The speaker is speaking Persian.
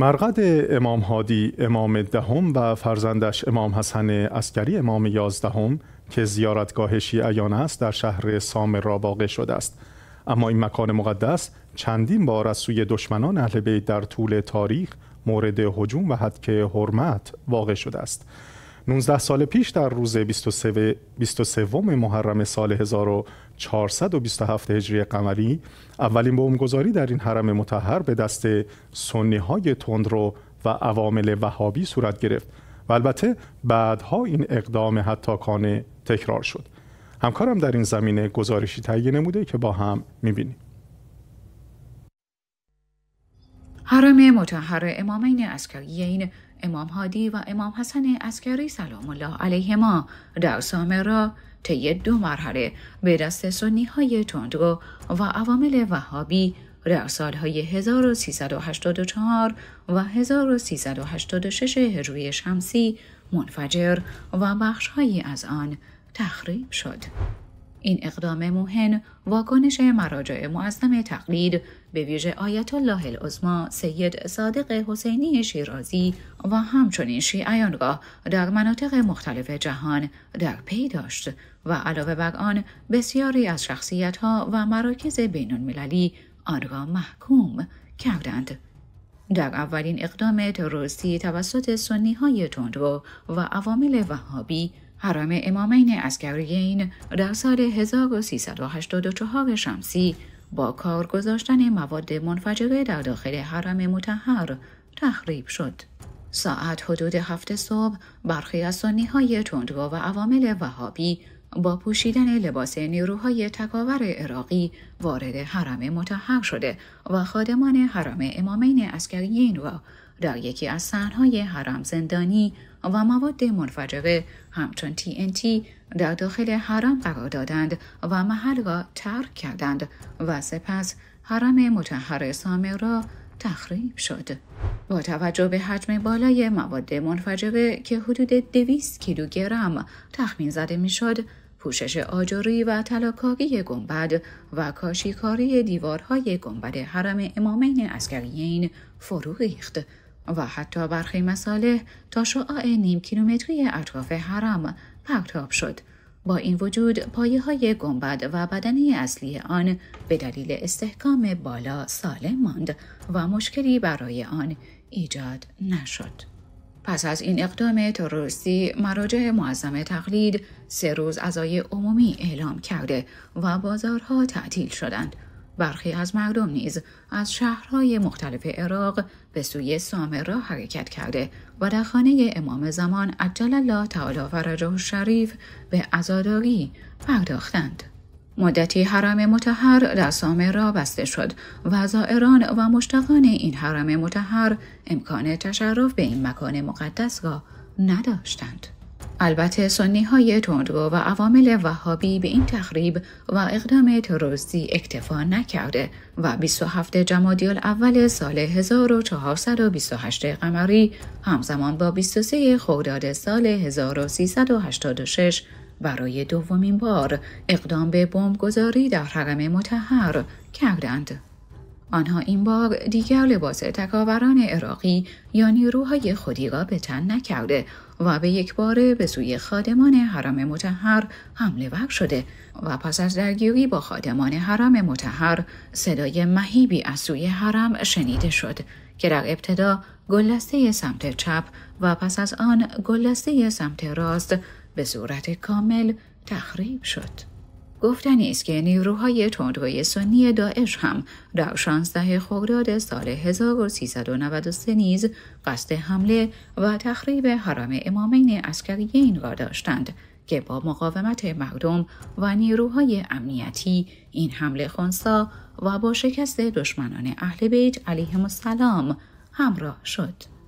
مرقد امام هادی امام دهم و فرزندش امام حسن اسکری امام یازدهم که زیارتگاه شیعیان است در شهر سامر را واقع شده است اما این مکان مقدس چندین بار از سوی دشمنان اهل بیت در طول تاریخ مورد هجوم و حدک حرمت واقع شده است 19 سال پیش در روز 23, محرم سال 427 هجری قمری اولین بومگذاری در این حرم متحر به دست سنی های تندرو و عوامل وهابی صورت گرفت و البته بعدها این اقدام حتی کانه تکرار شد همکارم در این زمینه گزارشی تهیه نموده که با هم میبینیم حرم متحر امامین اسکری یعنی امام هادی و امام حسن اسکری سلام الله علیهما در سامرا را طی دو مرحله به دست سنی های تندرو و عوامل وهابی در سالهای 1384 و 1386 هجری شمسی منفجر و بخشهایی از آن تخریب شد. این اقدام موهن واکنش مراجع معظم تقلید به ویژه آیت الله العظما سید صادق حسینی شیرازی و همچنین شیعیانگاه در مناطق مختلف جهان در پی داشت و علاوه بر آن بسیاری از شخصیت ها و مراکز بین المللی آن را محکوم کردند. در اولین اقدام تروریستی توسط سنی های تندرو و عوامل وهابی حرم امامین اسکریین در سال 1384 شمسی با کار گذاشتن مواد منفجره در داخل حرم متحر تخریب شد. ساعت حدود هفت صبح برخی از سنی های تندرو و عوامل وهابی با پوشیدن لباس نیروهای تکاور عراقی وارد حرم متحر شده و خادمان حرم امامین اسکریین را در یکی از سرهای حرم زندانی و مواد منفجره همچون TNT در داخل حرم قرار دادند و محل را ترک کردند و سپس حرم متحر سامر را تخریب شد. با توجه به حجم بالای مواد منفجره که حدود 200 کیلوگرم تخمین زده میشد، پوشش آجری و طلاکاری گنبد و کاشیکاری دیوارهای گنبد حرم امامین اسکریین فرو ریخت و حتی برخی مساله تا شعاع نیم کیلومتری اطراف حرم پرتاب شد با این وجود پایه های گنبد و بدنه اصلی آن به دلیل استحکام بالا سالم ماند و مشکلی برای آن ایجاد نشد. پس از این اقدام تروریستی مراجع معظم تقلید سه روز ازای عمومی اعلام کرده و بازارها تعطیل شدند برخی از مردم نیز از شهرهای مختلف عراق به سوی سامرا حرکت کرده و در خانه امام زمان عجل الله تعالی فرجه شریف به عزاداری پرداختند. مدتی حرم متحر در سامرا بسته شد و زائران و مشتقان این حرم متحر امکان تشرف به این مکان مقدس را نداشتند. البته سنی های تندرو و عوامل وهابی به این تخریب و اقدام تروریستی اکتفا نکرده و 27 جمادی اول سال 1428 قمری همزمان با 23 خرداد سال 1386 برای دومین بار اقدام به بمبگذاری در حرم متحر کردند. آنها این بار دیگر لباس تکاوران عراقی یا نیروهای خودیگا به تن نکرده و به یک باره به سوی خادمان حرم متحر حمله ور شده و پس از درگیری با خادمان حرم متحر صدای مهیبی از سوی حرم شنیده شد که در ابتدا گلسته سمت چپ و پس از آن گلسته سمت راست به صورت کامل تخریب شد. گفتنی است که نیروهای تندروی سنی داعش هم در 16 خرداد سال 1393 نیز قصد حمله و تخریب حرم امامین اسکریین را داشتند که با مقاومت مردم و نیروهای امنیتی این حمله خونسا و با شکست دشمنان اهل بیت علیهم السلام همراه شد.